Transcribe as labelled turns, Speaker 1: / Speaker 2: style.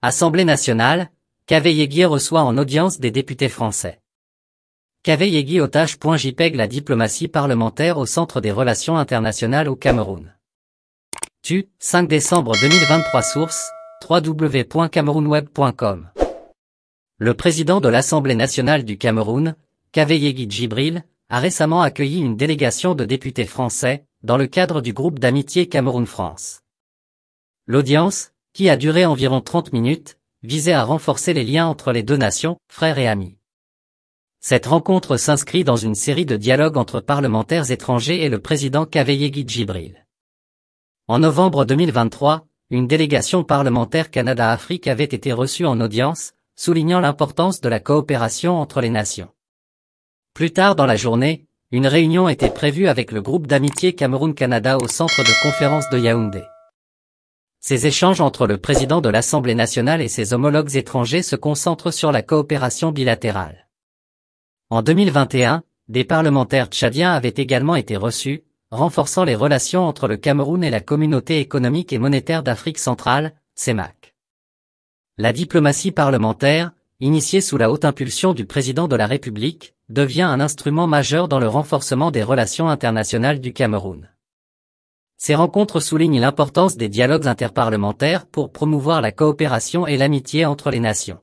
Speaker 1: Assemblée nationale, Yegui reçoit en audience des députés français. Yegui otage.jpeg La diplomatie parlementaire au centre des relations internationales au Cameroun. Tu, 5 décembre 2023 Source, www.camerounweb.com Le président de l'Assemblée nationale du Cameroun, Kaveyegui Djibril, a récemment accueilli une délégation de députés français, dans le cadre du groupe d'amitié Cameroun-France. L'audience, qui a duré environ 30 minutes, visait à renforcer les liens entre les deux nations, frères et amis. Cette rencontre s'inscrit dans une série de dialogues entre parlementaires étrangers et le président Kaveyegui Djibril. En novembre 2023, une délégation parlementaire Canada-Afrique avait été reçue en audience, soulignant l'importance de la coopération entre les nations. Plus tard dans la journée, une réunion était prévue avec le groupe d'amitié Cameroun-Canada au centre de conférence de Yaoundé. Ces échanges entre le président de l'Assemblée nationale et ses homologues étrangers se concentrent sur la coopération bilatérale. En 2021, des parlementaires tchadiens avaient également été reçus, renforçant les relations entre le Cameroun et la Communauté économique et monétaire d'Afrique centrale, CEMAC. La diplomatie parlementaire, initiée sous la haute impulsion du président de la République, devient un instrument majeur dans le renforcement des relations internationales du Cameroun. Ces rencontres soulignent l'importance des dialogues interparlementaires pour promouvoir la coopération et l'amitié entre les nations.